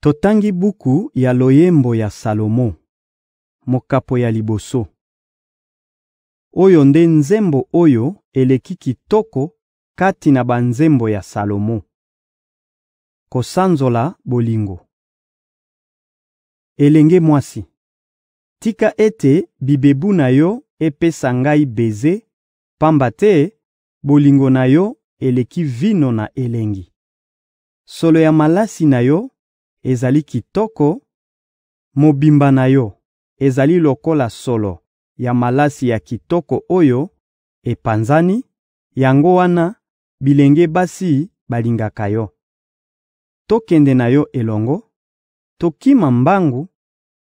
Totangi buku ya loyembo ya Salomo, mokapo ya liboso. Oyo nde nzembo oyo eleki kitoko kati na banzembo ya Salomo. Kosanzola bolingo Elenge mwasi, tika ete bibebu na yo epesa ngai beze, pamba te bolingo na yo eleki vino na elengi. Solo ya malasi na yo ezali kitoko, mobimba na yo ezali lokola solo ya malasi ya kitoko oyo epanzani; yango wana bilenge basi balingaka yo. Tokende na yo elongo, tokima mbangu;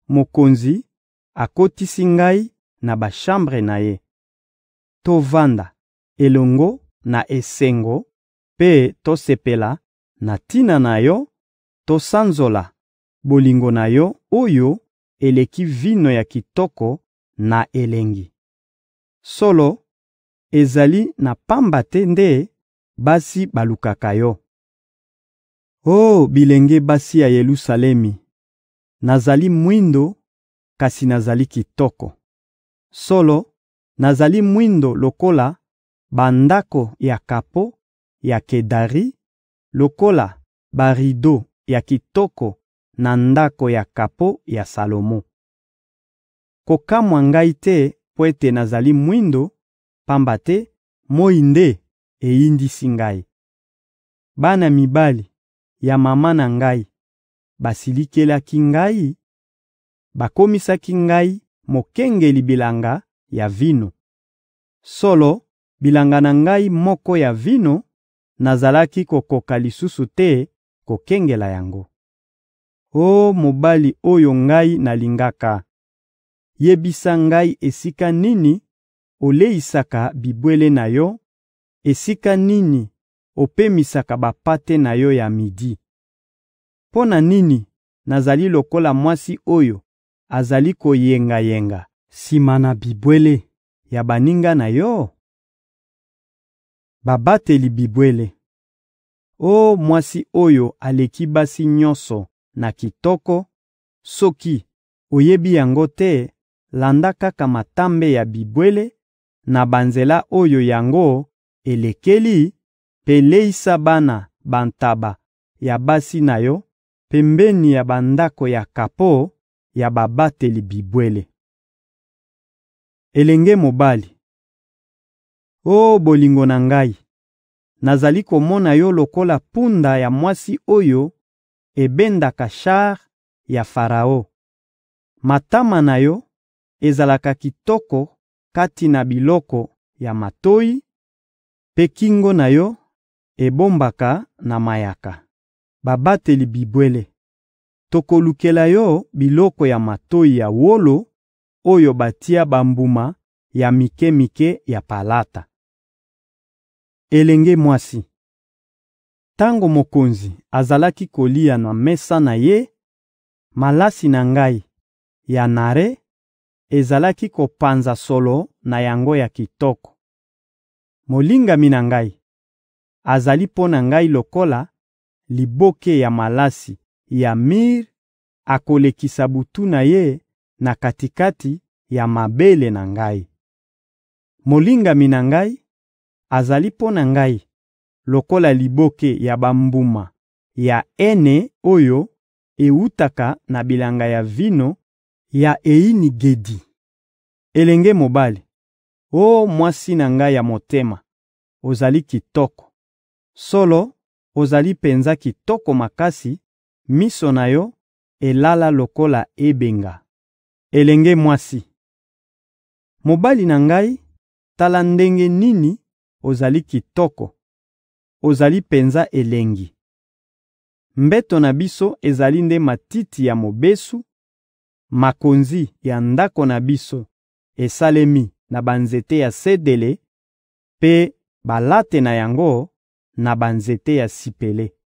mokonzi akotisi ngai na bashambre na ye. Tovanda elongo na esengo mpe tosepela na tina na yo Tosanzola bolingo na Yo oyo eleki vino ya kitoko na elengi. Solo, ezali na pamba te nde basi balukaka Yo. Oh bilenge basi ya Yelusalemi, nazali mwindo, kasi nazali kitoko! Solo, nazali mwindo lokola bandako ya kapo ya Kedari, lokola barido ya kitoko na ndako ya kapo ya Salomo. Kokamwa ngai te mpo ete nazali mwindo, pamba te moyi nde eyindisi ngai. Bana mibali ya mama na ngai basilikelaki ngai, bakomisaki ngai mokengeli bilanga ya vino. Solo, bilanga na ngai moko ya vino, nazalaki kokoka lisusu te kokengela yango. Oh mobali oyo ngai nalingaka, yebisa ngai esika nini oleisaka bibwele na yo, esika nini opemisaka bapate na yo ya midi. Mpo na nini nazali lokola mwasi oyo azali koyengayenga sima na bibwele ya baninga na yo? Babateli bibwele «Oh mwasi oyo aleki basi nyonso na kitoko, soki oyebi yango te, landa kaka matambe ya bibwele na banzela oyo yango elekeli mpe leisa bana bantaba ya basi na yo pembeni ya bandako ya kapo ya babateli bibwele. Elenge mobali, oh bolingo na ngai, Nazali komona yo lokola mpunda ya mwasi oyo ebendaka shar ya Faraon. Matama na yo ezalaka kitoko kati na biloko ya matoyi, mpe kingo na yo ebombaka na mayaka. Babateli bibwele, tokolukela yo biloko ya matoyi ya wolo oyo batia bambuma ya mike-mike ya palata. Elenge mwasi Tango mokonzi azalaki kolia na mesa na ye, malasi na ngai ya nare ezalaki kopanza solo na yango ya kitoko. Molingami na ngai azali mpo na ngai lokola liboke ya malasi ya mire akolekisa butu na ye na kati-kati ya mabele na ngai. Molingami na ngai azali mpo na ngai lokola liboke ya bambuma ya ene oyo ewutaka na bilanga ya vino ya eyini-gedi. Elenge mobali, oh mwasi na ngai ya motema, ozali kitoko! Solo, ozali penza kitoko makasi, miso na yo elala lokola ebenga. Elenge mwasi Mobali na ngai, tala ndenge nini ozali kitoko, ozali penza elengi! Mbeto na biso ezali nde matiti ya mobesu, makonzi ya ndako na biso esalemi na banzete ya sedele, mpe balate na yango, na banzete ya sipele.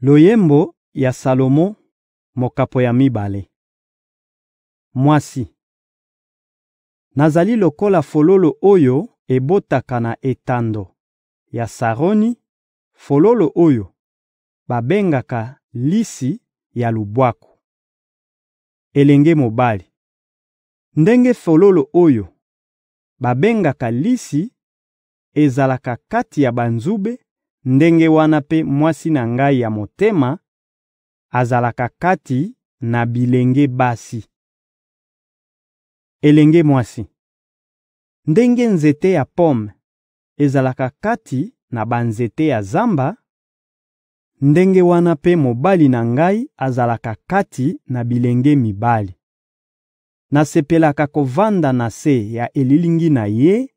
Loyembo ya Salomo, mokapo ya mibale Mwasi Nazali lokola fololo oyo ebotaka na etando ya Saroni, fololo oyo babengaka lisi ya lubwaku. Elenge mobali Ndenge fololo oyo babengaka lisi ezalaka kati ya banzube, ndenge wana mpe mwasi na ngai ya motema azalaka kati na bilenge basi. Elenge mwasi, ndenge nzete ya pome ezalaka kati na banzete ya zamba, ndenge wana mpe mobali na ngai azalaka kati na bilenge mibali. Nasepelaka kovanda na se ya elilingi na ye,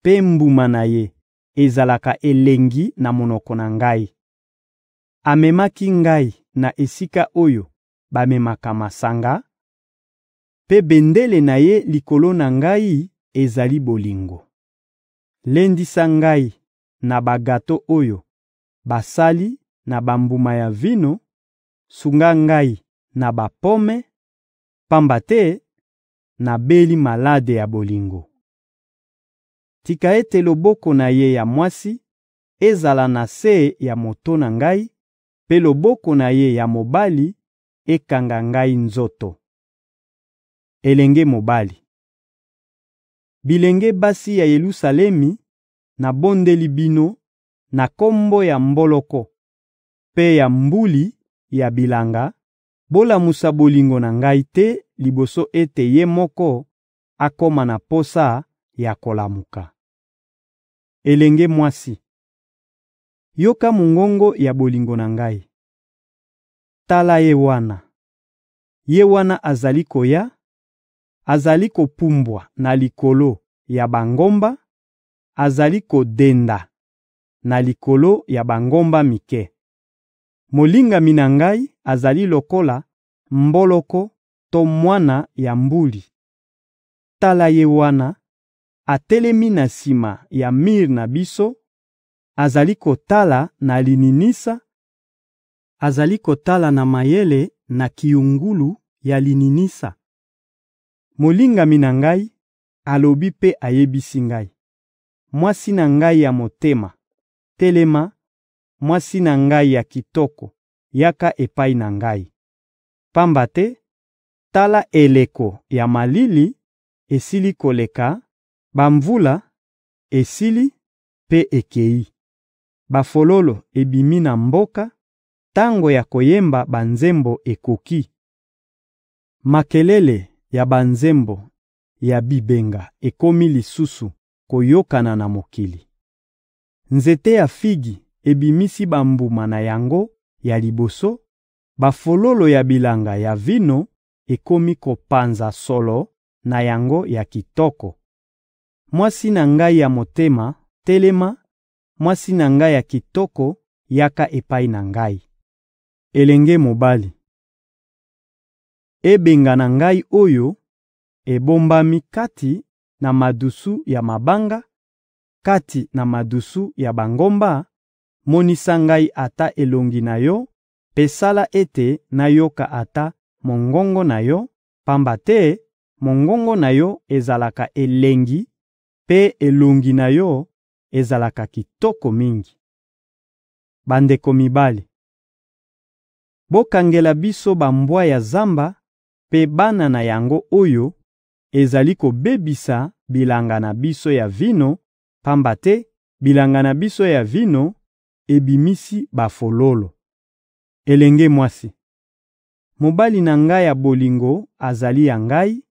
mpe mbuma na ye ezalaka elengi na monoko na ngai. Amemaki ngai na esika oyo bamemaka masanga mpe bendele na Ye likolo na ngai ezali bolingo. Lendisa ngai na bagato oyo basali na bambuma ya vino, sunga ngai na bapome, pamba te nabeli malade ya bolingo. Tika ete loboko na ye ya mwasi ezala na se ya moto na ngai, mpe loboko na ye ya mobali ekanga ngai nzoto. elenge mobali. Bilenge basi ya Yelusalemi, nabondeli bino na kombo ya mboloko mpe ya mbuli ya bilanga, bolamusa bolingo na ngai te liboso ete ye moko akoma na posa ya kolamuka. Elenge mwasi yoka mongongo ya bolingo na ngai. Tala ye wana! Ye wana azali koya azali kopumbwa na likolo ya bangomba, azali kodenda na likolo ya bangomba mike. Molingami na ngai azali lokola mboloko to mwana ya mbuli. Tala ye wana, atelemi na sima ya mir na biso, azali kotala na lininisa, azali kotala na mayele na kiungulu ya lininisa. Molingami na ngai alobi mpe ayebisi ngai: «Mwasi na ngai ya motema, telema, mwasi na ngai ya kitoko, yaka epai na ngai! Pamba te tala eleko ya malili esili koleka, bamvula esili mpe ekeyi, bafololo ebimi na mboka, tango ya koyemba banzembo ekoki.» Makelele ya banzembo ya bibenga ekomi lisusu koyokana na mokili. Nzete ya figi ebimisi bambuma na yango ya liboso, bafololo ya bilanga ya vino ekomi kopanza solo na yango ya kitoko. Mwasi na ngai ya motema, telema, mwasi na ngai ya kitoko, yaka epai na ngai. Elenge mobali ebengana ngai oyo ebombami kati na madusu ya mabanga, kati na madusu ya bangomba; monisa ngai ata elongi na Yo mpe sala ete nayoka ata mongongo na Yo, pamba te mongongo na Yo ezalaka elengi mpe elongi na Yo ezalaka kitoko mingi. Bandeko mibali, bokangela biso bambwa ya zamba mpe bana na yango oyo ezali kobebisa bilanga na biso ya vino, pamba te bilanga na biso ya vino ebimisi bafololo. Elenge mwasi, mobali na ngai ya bolingo azali ya ngai,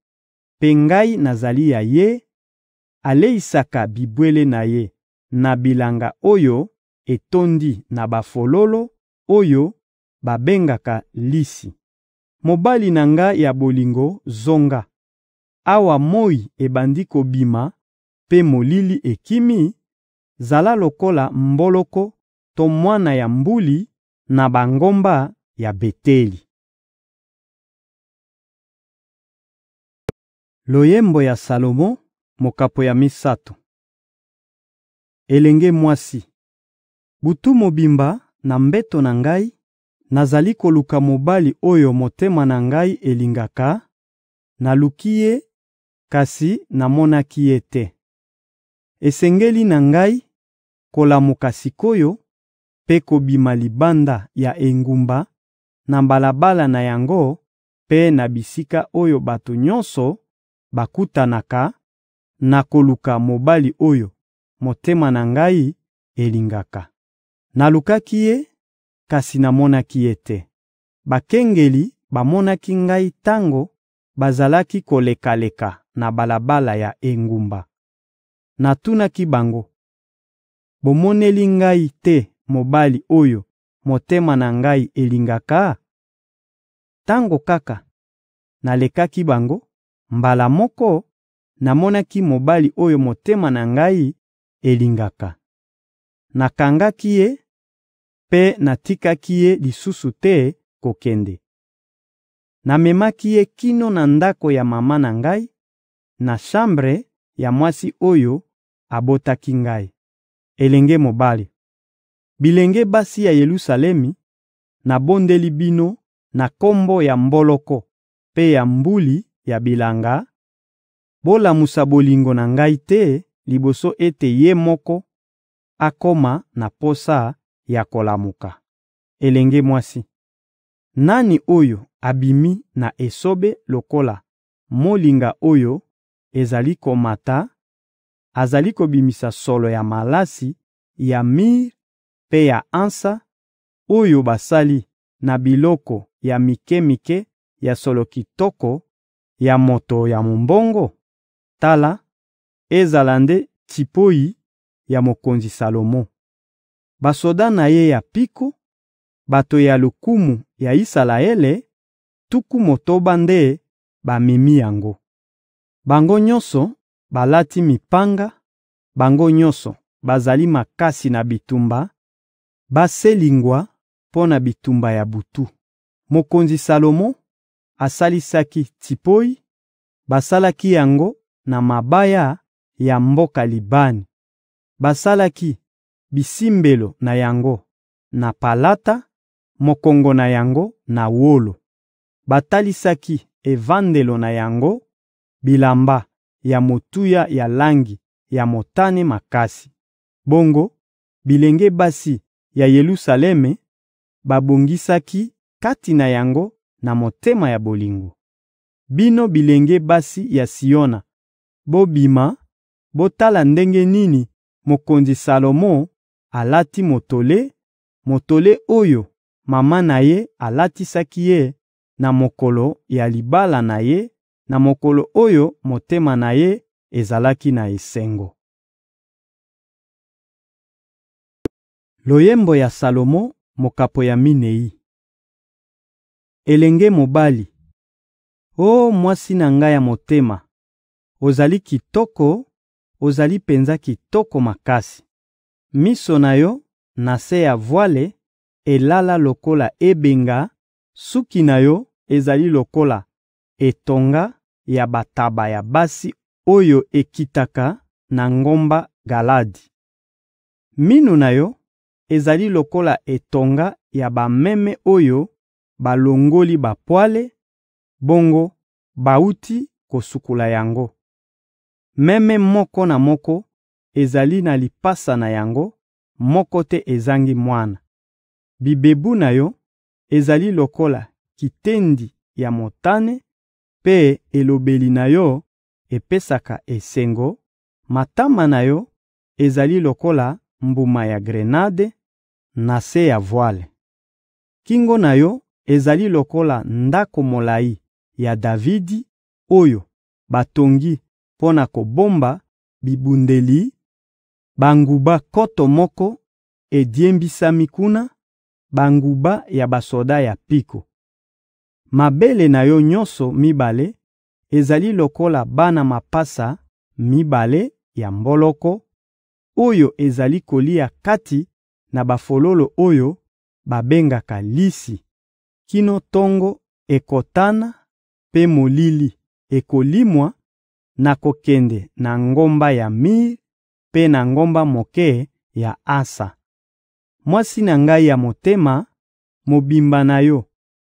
mpe ngai nazali ya ye; aleisaka bibwele na ye na bilanga oyo etondi na bafololo oyo babengaka lisi. Mobali na ngai ya bolingo, zonga! Awa moyi ebandi kobima mpe molili ekimi, zala lokola mboloko to mwana ya mbuli na bangomba ya Beteli. Loyembo ya Salomo, mokapo ya misato Elenge mwasi, butu mobimba na mbeto na ngai, Nazali koluka mobali oyo motema na ngai elingaka; naluki ye, kasi namonaki ye te. Esengeli na ngai kolamuka sik'oyo mpe kobima libanda ya engumba, na balabala na yango mpe na bisika oyo bato nyonso bakutanaka; nakoluka mobali oyo motema na ngai elingaka. Nalukaki ye kasi namonaki ye te. Bakengeli bamonaki ngai tango bazalaki koleka-leka na balabala ya engumba. Natunaki bango: «Bomoneli ngai te mobali oyo motema na ngai elingaka?» Tango kaka nalekaki bango, mbala moko, namonaki mobali oyo motema na ngai elingaka. Nakangaki ye mpe natikaki ye lisusu te kokende. Namemaki ye kino na ndako ya mama na ngai, na shambre ya mwasi oyo abotaki ngai, elenge mobali. Bilenge basi ya Yelusalemi, nabondeli bino na kombo ya mboloko mpe ya mbuli ya bilanga, bolamusa bolingo na ngai te liboso ete Ye moko akoma na posa ya kolamuka. Elenge mwasi, nani oyo abimi na esobe lokola molinga oyo ezali komata, azali kobimisa solo ya malasi ya mire mpe ya ansa, oyo basali na biloko ya mike-mike ya solo kitoko ya moto ya mombongo? Tala, ezala nde tipoyi ya mokonzi Salomo. Basoda na ye ya mpiko, bato ya lokumu ya Isalaele, tuku motoba nde bamemi yango. Bango nyonso balati mipanga, bango nyonso bazali makasi na bitumba, baselingwa mpo na bitumba ya butu. Mokonzi Salomo asalisaki Tsipoyi; basalaki yango na mabaya ya mboka Libani. Basalaki bisimbelo na yango na palata, mokongo na yango na wolo. Batalisaki evandelo na yango bilamba ya motuya ya langi ya motane makasi. Bongo bilenge basi ya Yelusalemi babongisaki kati na yango na motema ya bolingo. Bino bilenge basi ya Siona, bobima, botala ndenge nini mokonzi Salomo alati motole, motole oyo mama na ye alatisaki ye na mokolo ya libala na ye, na mokolo oyo motema na ye ezalaki na esengo. Loyembo ya Salomo, mokapo ya minei Elenge mobali, o oh, mwasi na ngai ya motema, ozali kitoko, ozali penza kitoko makasi! miso na yo na se ya vwale elala lokola ebenga, suki na yo ezali lokola etonga ya bantaba ya basi oyo ekitaka na ngomba Galadi. Minu na yo ezali lokola etonga ya bameme oyo balongoli bapwale, bongo bawuti kosukola yango. Meme moko na moko ezali na lipasa na yango moko te ezangi mwana. Bibebu na yo ezali lokola kitendi ya motane, mpe elobeli na yo epesaka esengo; matama na yo ezali lokola mbuma ya grenade, na se ya vwale. Kingo na yo ezali lokola ndako molayi ya Davidi oyo batongi mpo na kobomba bibundeli banguba nkoto moko ediembisami kuna, banguba ya basoda ya mpiko. Mabele na yo nyonso mibale ezali lokola bana mapasa mibale ya mboloko, oyo ezali kolia kati na bafololo oyo babengaka lisi, kino tongo ekotana mpe molili ekolimwa, nakokende na ngomba ya mir mpe na ngomba moke ya Asa. Mwasi na ngai ya motema, mobimba na yo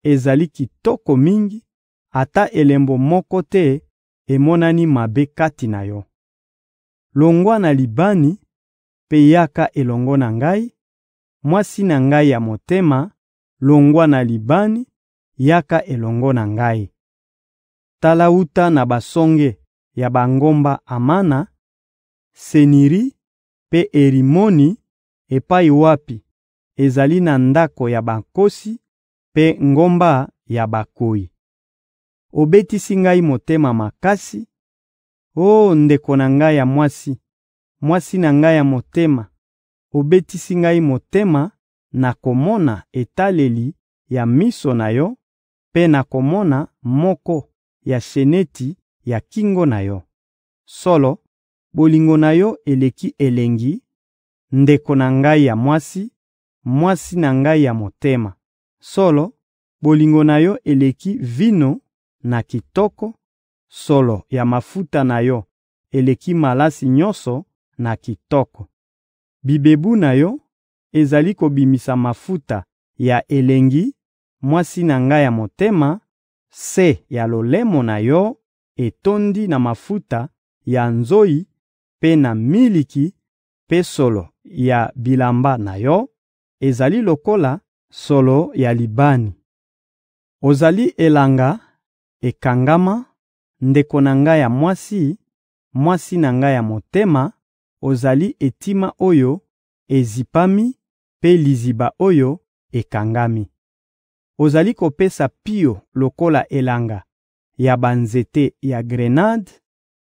ezali kitoko mingi, ata elembo moko te emonani mabe kati na yo. Longwa na Libani mpe yaka elongo na ngai, mwasi na ngai ya motema, longwa na Libani, yaka elongo na ngai. Tala wuta na basonge ya bangomba Amana Seniri mpe Erimoni epai wapi ezali na ndako ya bankosi mpe ngomba ya bakoyi. Obetisi ngai motema makasi, oh ndeko na ngai ya mwasi, mwasi na ngai ya motema; obetisi ngai motema na komona etaleli ya miso na yo mpe na komona moko ya sheneti ya kingo na yo. Solo Bolingo na yo eleki elengi, ndeko na ngai ya mwasi, mwasi na ngai ya motema; solo, bolingo na yo eleki vino na kitoko, solo ya mafuta na yo eleki malasi nyonso na kitoko. Bibebu na yo ezali kobimisa mafuta ya elengi, mwasi na ngai ya motema; se ya lolemo na yo etondi na mafuta ya nzoyi mpe na miliki mpe solo ya bilamba na yo ezali lokola solo ya Libani. Ozali elanga ekangama, ndeko na ngai ya mwasi, mwasi na ngai ya motema, ozali etima oyo ezipami mpe liziba oyo ekangami. Ozali kopesa pio lokola elanga ya banzete ya grenade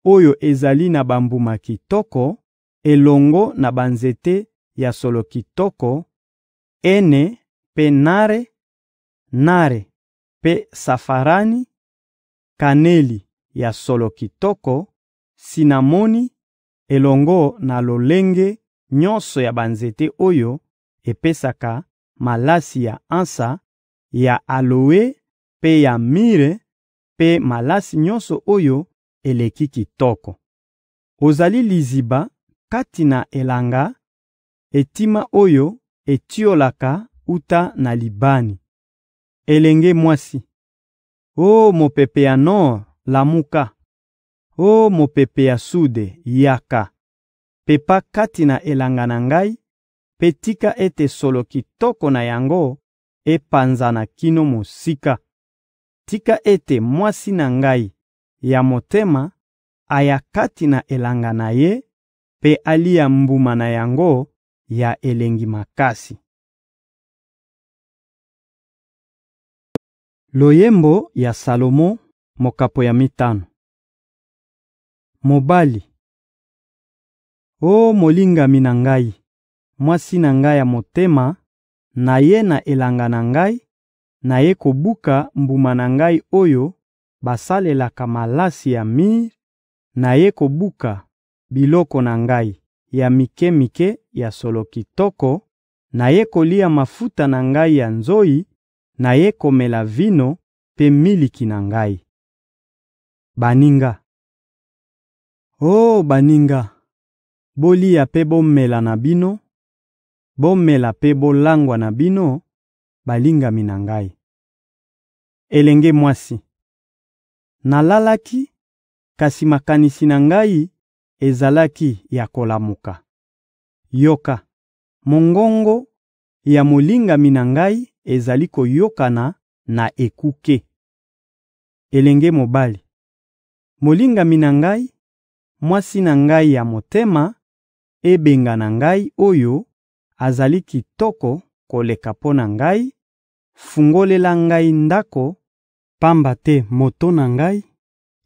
oyo ezali na bambuma kitoko elongo na banzete ya solo kitoko: ene mpe nare, nare mpe safarani, kaneli ya solo kitoko, sinamoni elongo na lolenge nyonso ya banzete oyo epesaka malasi ya ansa, ya aloe mpe ya mire, mpe malasi nyonso oyo eleki kitoko! Ozali liziba kati na elanga, etima oyo etiolaka wuta na Libani. Elenge mwasi, oh mopepe ya nor, lamuka! Oh mopepe ya sude, yaka! Pepa kati na elanga na ngai mpe tika ete solo kitoko na yango epanzana kino mosika. Tika ete mwasi na ngai ya motema aya kati na elanga na ye mpe alia mbuma na yango ya elengi makasi. Loyembo ya Salomo mokapo ya mitano Mobali O molingami na ngai, mwasi na ngai ya motema, naye na elanga na ngai, naye kobuka mbuma na ngai oyo basalelaka malasi ya mir, nayei kobuka biloko na ngai ya mike-mike ya solo kitoko, nayei kolia mafuta na ngai ya nzoyi, nayei komela vino mpe miliki na ngai. Baninga Oh baninga, bolia mpe bomela na bino, bomela mpe bolangwa na bino, balingami na ngai! Elenge mwasi Nalalaki, kasi makanisi na ngai ezalaki ya kolamuka. Yoka, mongongo ya molingami na ngai ezali koyokana na ekuke. Elenge mobali, molingami na ngai, mwasi na ngai ya motema, ebenga na ngai oyo azali kitoko koleka mpo na ngai, fungolela ngai ndako pamba te moto na ngai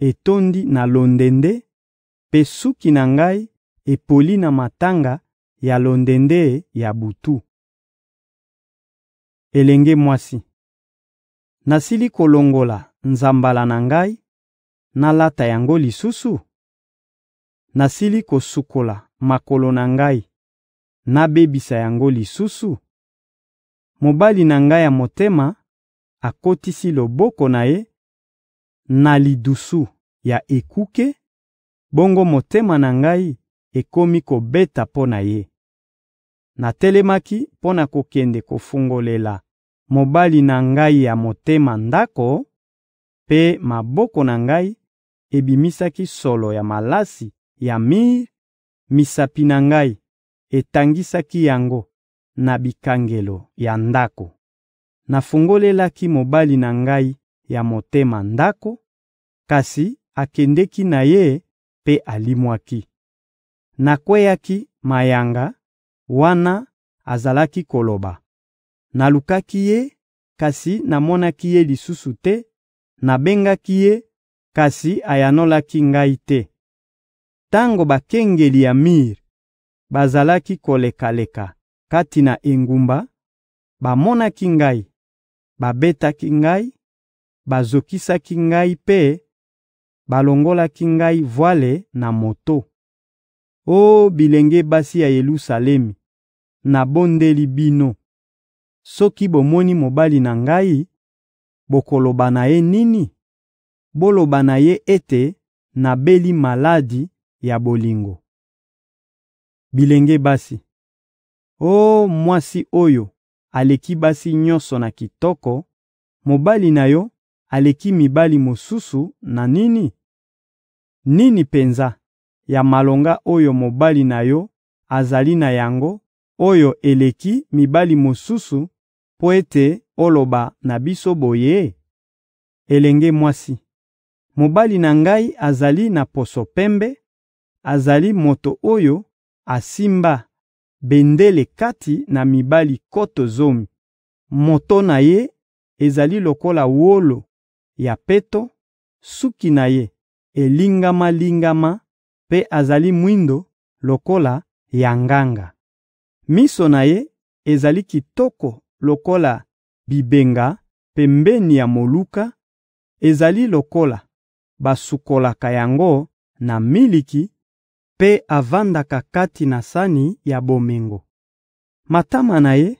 etondi na londende, mpe suki na ngai epoli na matanga ya londende ya butu. Elenge mwasi Nasili kolongola nzambala na ngai, nalata yango lisusu? Nasili kosukola makolo na ngai, nabebisa yango lisusu? Mobali na ngai ya motema akotisi loboko na ye na lidusu ya ekuke, bongo motema na ngai ekomi kobeta mpo na ye. Natelemaki mpo na kokende kofungolela mobali na ngai ya motema ndako, mpe maboko na ngai ebimisaki solo ya malasi ya mir, misapi na ngai etangisaki yango na bikangelo ya ndako. nafungolelaki mobali na ngai ya motema ndako, kasi akendeki na ye mpe alimwaki. Nakweyaki mayanga wana azalaki koloba. Nalukaki ye, kasi namonaki ye lisusu te; nabengaki ye, kasi ayanolaki ngai te. Tango bakengeli ya mir bazalaki koleka-leka kati na engumba, bamonaki ngai Babetaki ngai, bazokisaki ngai mpe balongolaki ngai vwale na moto. Oh bilenge basi ya Yelusalemi, nabondeli bino! Soki bomoni mobali na ngai, bokoloba na ye nini? Boloba na ye ete nabeli maladi ya bolingo. Bilenge basi Oh mwasi oyo aleki basi nyonso na kitoko, mobali na yo aleki mibali mosusu na nini? Nini penza ya malonga oyo mobali na yo azali na yango oyo eleki mibali mosusu mpo ete oloba na biso boye? Elenge mwasi, mobali na ngai azali na poso pembe, azali moto oyo asimba bendele kati na mibali nkoto zomi. Moto na ye ezali lokola wolo ya peto, suki na ye elingama-lingama mpe azali mwindo lokola ya nganga. Miso na ye ezali kitoko lokola bibenga pembeni ya moluka, ezali lokola basukolaka yango na miliki mpe avandaka kati na sani ya bomengo. Matama na ye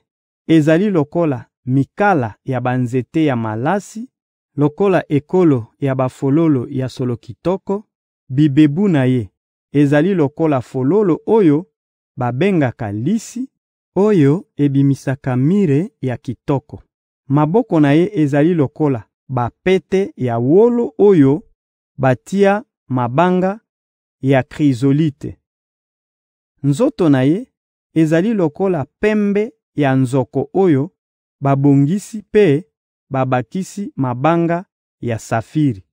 ezali lokola mikala ya banzete ya malasi, lokola ekolo ya bafololo ya solo kitoko; bibebu na ye ezali lokola fololo oyo babengaka lisi, oyo ebimisaka mire ya kitoko. Maboko na ye ezali lokola bapete ya wolo oyo batia mabanga ya krizolite. Nzoto na ye ezali lokola pembe ya nzoko oyo babongisi mpe babakisi mabanga ya safiri.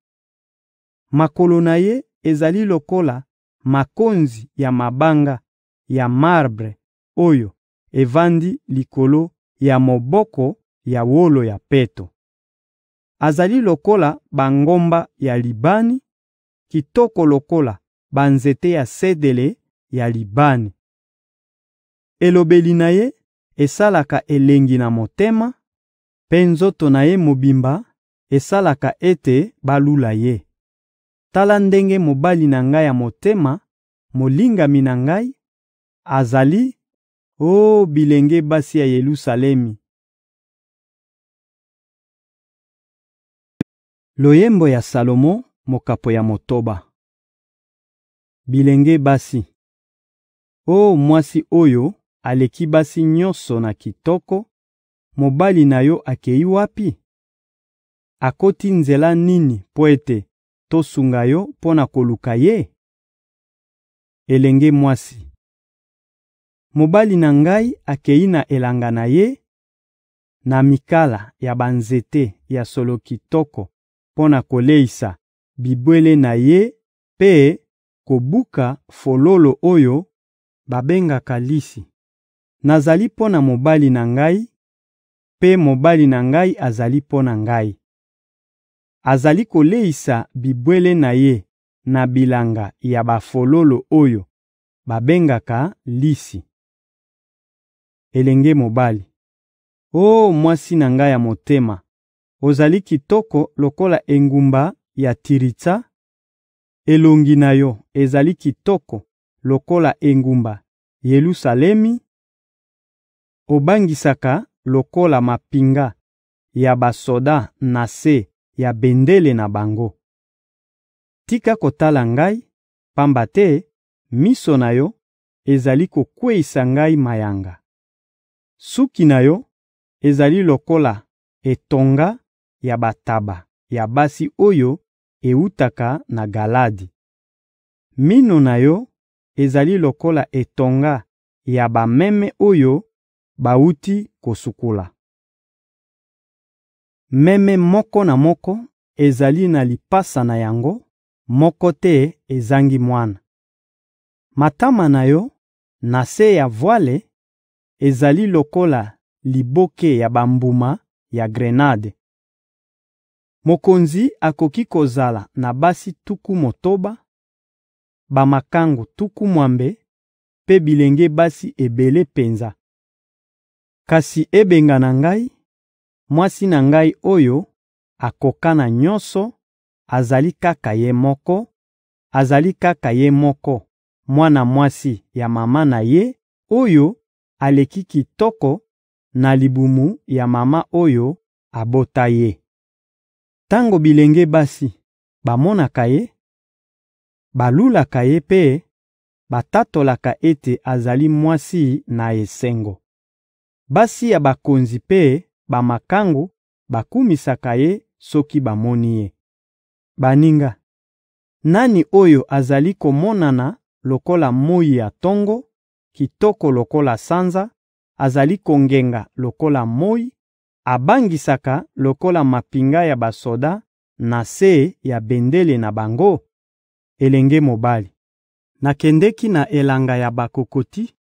Makolo na ye ezali lokola makonzi ya mabanga ya marbre oyo evandi likolo ya moboko ya wolo ya peto. Azali lokola bangomba ya Libani, kitoko lokola banzete ya sedele ya Libani. Elobeli na ye esalaka elengi na motema, mpe nzoto na ye mobimba esalaka ete balula ye. Tala ndenge mobali na ngai ya motema, molingami na ngai, azali, oh bilenge basi ya Yelusalemi! Loyembo ya Salomo, mokapo ya motoba Bilenge basi Oh mwasi oyo aleki basi nyonso na kitoko, mobali na yo akei wapi? Akoti nzela nini mpo ete tosunga yo mpo na koluka ye? Elenge mwasi Mobali na ngai akei na elanga na ye, na mikala ya banzete ya solo kitoko mpo na koleisa bibwele na ye mpe kobuka fololo oyo babengaka lisi. Nazali mpo na mobali na ngai, mpe mobali na ngai azali mpo na ngai. Azali koleisa bibwele na ye na bilanga ya bafololo oyo babengaka lisi. Elenge mobali Oh mwasi na ngai ya motema, ozali kitoko lokola engumba ya Tiritsa Elongi na yo ezali kitoko lokola engumba Yelusalemi, obangisaka lokola mampinga ya basoda na se ya bendele na bango. Tika kotala ngai, pamba te miso na yo ezali kokweyisa ngai mayanga. Suki na yo ezali lokola etonga ya bantaba ya basi oyo ewutaka na Galadi. Minu na yo ezali lokola etonga ya bameme oyo bawuti kosukola. Meme moko na moko ezali na lipasa na yango, moko te ezangi mwana. Matama na yo, na se ya vwale, ezali lokola liboke ya bambuma ya grenade Mokonzi akoki kozala na basi tuku motoba, bamakangu tuku mwambe mpe bilenge basi ebele penza. Kasi ebengana ngai, mwasi na ngai oyo akokana nyonso azali kaka ye moko, azali kaka ye moko mwana mwasi ya mama na ye oyo aleki kitoko na libumu ya mama oyo abota ye. Tango bilenge basi bamonaka ye, balulaka ye mpe batatolaka ete azali mwasi na esengo. Basi ya bakonzi mpe bamakangu bakumisaka ye soki bamoni ye. Baninga, nani oyo azali komonana lokola moyi ya tongo, kitoko lokola sanza, azali kongenga lokola moyi, abangisaka lokola mampinga ya basoda na se ya bendele na bango? Elenge mobali, nakendeki na elanga ya bakokoti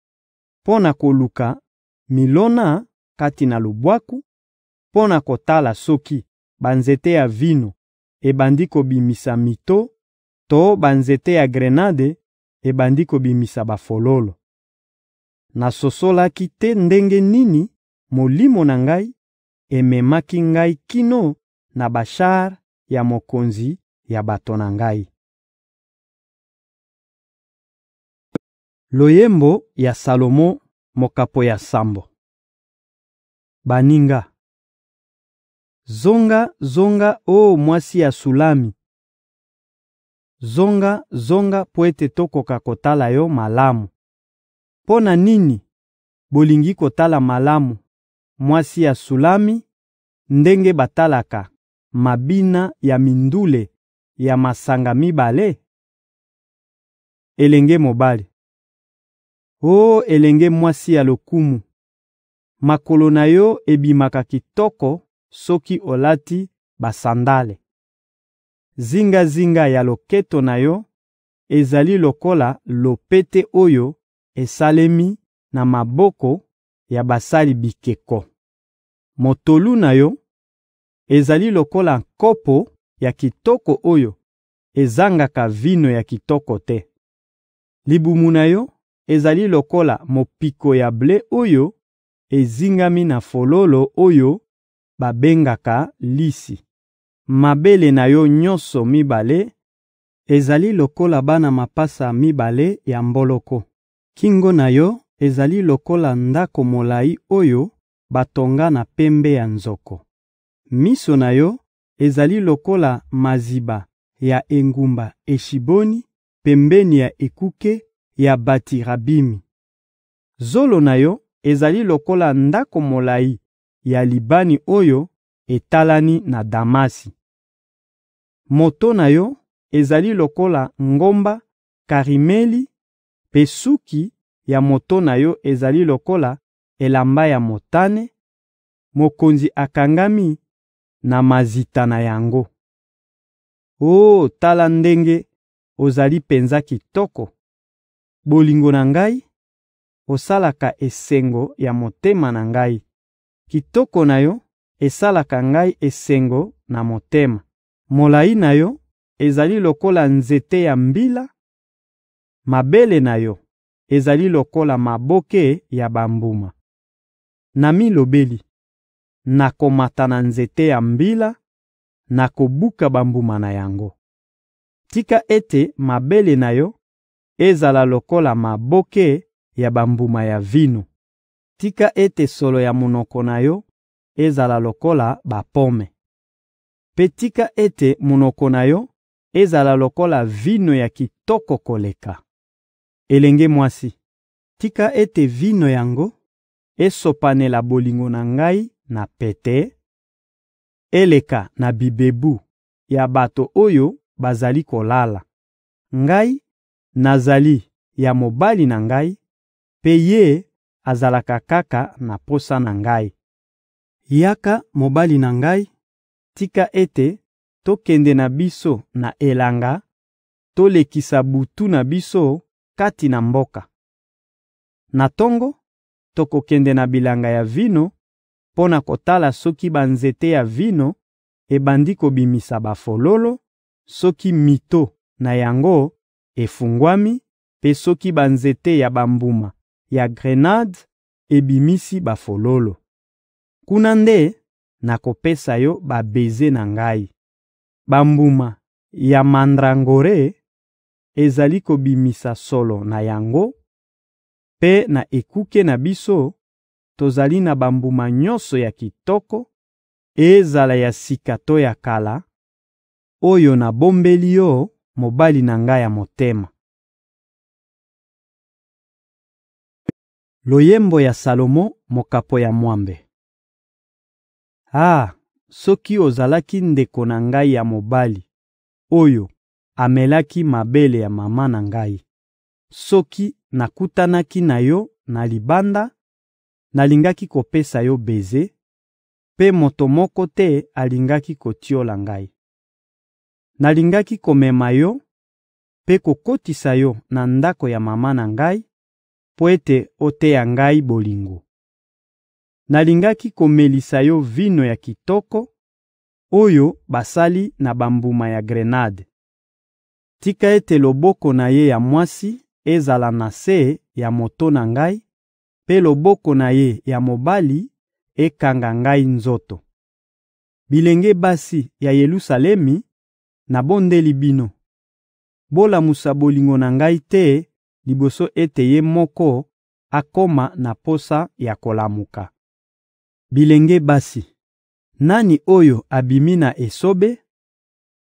mpo na koluka milona kati na lubwaku, mpo na kotala soki banzete ya vino ebandi kobimisa mito to banzete ya grenade ebandi kobimisa bafololo. Nasosolaki te ndenge nini molimo na ngai ememaki ngai kino na bashar ya mokonzi ya bato na ngai. Loyembo ya Salomo mokapo ya sambo Baninga Zonga, zonga, o oh, mwasi ya Sulami! Zonga, zonga mpo ete tokoka kotala yo malamu. Mpo na nini bolingi kotala malamu mwasi ya Sulami, ndenge batalaka mabina ya mindule ya masanga mibale? Elenge mobali Oh elenge mwasi ya lokumu, makolo na yo ebimaka kitoko soki olati basandale. Zingazinga ya loketo na yo ezali lokola lopete oyo esalemi na maboko ya basali bikeko. Motolu na yo ezali lokola kopo ya kitoko oyo ezangaka vino ya kitoko te. Libumu na yo ezali lokola mopiko ya ble oyo ezingami na fololo oyo babengaka lisi. Mabele na yo nyonso mibale ezali lokola bana mapasa mibale ya mboloko. Kingo na yo ezali lokola ndako molayi oyo batonga na pembe ya nzoko. Miso na yo ezali lokola maziba ya engumba Eshiboni pembeni ya ekuke ya Bati-Rabimi. Zolo na yo ezali lokola ndako molayi ya Libani oyo etalani na Damasi. Moto na yo ezali lokola ngomba Karimeli, mpe suki ya moto na yo ezali lokola elamba ya motane, mokonzi akangami na mazita na yango. Oh, tala ndenge ozali penza kitoko! Bolingo na ngai, osalaka esengo ya motema na ngai. Kitoko na yo esalaka ngai esengo na motema. Molayi na yo ezali lokola nzete ya mbila, mabele na yo ezali lokola maboke ya bambuma. Na milobeli, nakomata na nzete ya mbila, nakobuka bambuma na yango. Tika ete mabele na yo ezala lokola maboke ya bambuma ya vino. Tika ete solo ya monoko na yo ezala lokola bapome. Mpe tika ete monoko na yo ezala lokola vino ya kitoko koleka. Elenge mwasi, tika ete vino yango esopanela bolingo na ngai na pete, eleka na bibebu ya bato oyo bazali kolala. Ngai, nazali ya mobali na ngai, mpe ye azalaka kaka na posa na ngai. Yaka mobali na ngai, tika ete tokende na biso na elanga, tolekisa butu na biso kati na mboka. Na tongo, tokokende na bilanga ya vino mpo na kotala soki banzete ya vino ebandi kobimisa bafololo, soki mito na yango efungwami mpe soki banzete ya bambuma ya grenade ebimisi bafololo. Kuna nde nakopesa yo babeze na ngai. Bambuma ya mandrangore ezali kobimisa solo na yango; mpe na ekuke na biso, tozali na bambuma nyonso ya kitoko, ezala ya sika to ya kala, oyo nabombeli yo, mobali na ngai ya motema. Loyembo ya Salomo, mokapo ya mwambe Ah, soki ozalaki ndeko na ngai ya mobali, oyo amelaki mabele ya mama na ngai. Soki nakutanaki na yo na libanda, nalingaki kopesa yo beze, mpe moto moko te alingaki kotiola ngai. Nalingaki komema yo mpe kokotisa yo na ndako ya mama na ngai mpo ete oteya ngai bolingo. Nalingaki komelisa yo vino ya kitoko oyo basali na bambuma ya grenade. Tika ete loboko na ye ya mwasi ezala na se ya moto na ngai, mpe loboko na ye ya mobali ekanga ngai nzoto. Bilenge basi ya Yelusalemi, nabondeli bino, bolamusa bolingo na ngai te liboso ete ye moko akoma na posa ya kolamuka. Bilenge basi, nani oyo abimi na esobe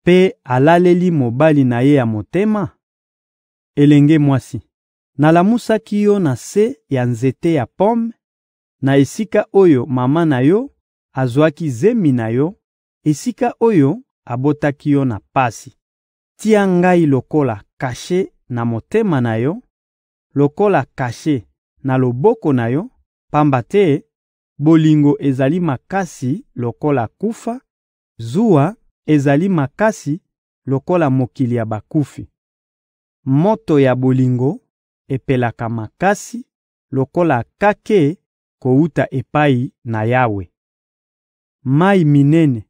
mpe alaleli mobali na ye ya motema? Elenge mwasi, nalamusaki yo na se ya nzete ya pome, na esika oyo mama na yo azwaki zemi na yo, esika oyo abotaki yo na pasi. Tia ngai lokola kashe na motema na yo, lokola kashe na loboko na yo, pamba te bolingo ezali makasi lokola kufa, zuwa ezali makasi lokola mokili ya bakufi. Moto ya bolingo epelaka makasi lokola akake kowuta epai na Yawe. Mayi minene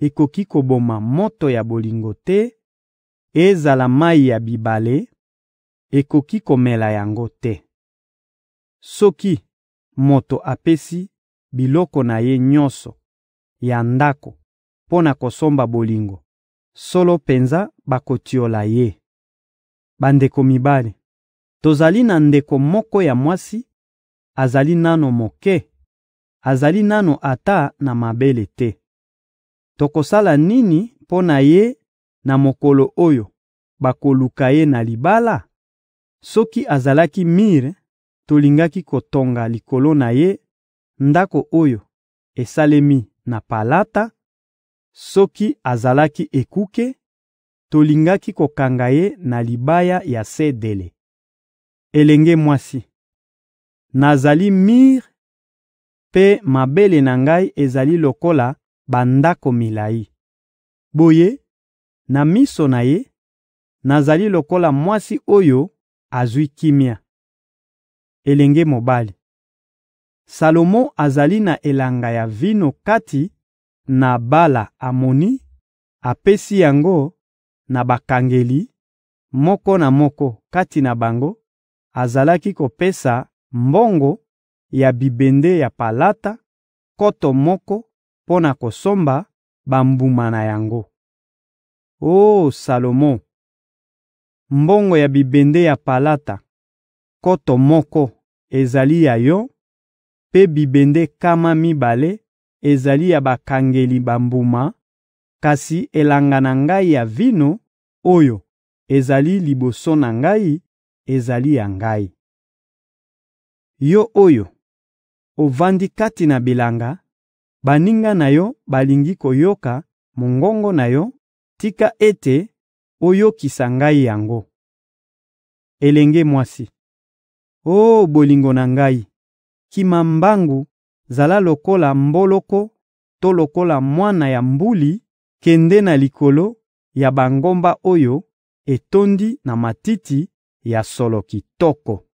ekoki koboma moto ya bolingo te, ezala mayi ya bibale, ekoki komela yango te. Soki moto apesi biloko na ye nyonso ya ndako mpo na kosomba bolingo, solo penza bakotiola ye. Bandeko mibali, tozali na ndeko moko ya mwasi, azali nanu moke, azali nanu ata na mabele te. Tokosala nini mpo na ye na mokolo oyo bakoluka ye na libala? Soki azalaki mire, tolingaki kotonga likolo na ye ndako oyo esalemi na palata Soki azalaki ekuke, tolingaki kokanga ye na libaya ya sedele. Elenge mwasi, nazali mir mpe mabele na ngai ezali lokola bandako milayi. Boye, na miso na ye, nazali lokola mwasi oyo azwi kimia. Elenge mobali, Salomo azali na elanga ya vino kati na Bala-Amoni apesi yango na bakangeli; moko na moko kati na bango azalaki kopesa mbongo ya bibende ya palata, nkoto moko mpo na kosomba bambuma na yango. Oh Salomo, mbongo ya bibende ya palata nkoto moko ezali ya yo, mpe bibende nkama mibale ezali ya bakangeli bambuma, kasi elanga na ngai ya vino oyo ezali liboso na ngai ezali ya ngai. Yo oyo ovandi kati na bilanga, baninga na yo balingi koyoka mongongo na yo, tika ete oyokisa ngai yango. Elenge mwasi, oh bolingo na ngai, kima mbangu zala lokola mboloko to lokola mwana ya mbuli, kende na likolo ya bangomba oyo etondi na matiti ya solo kitoko.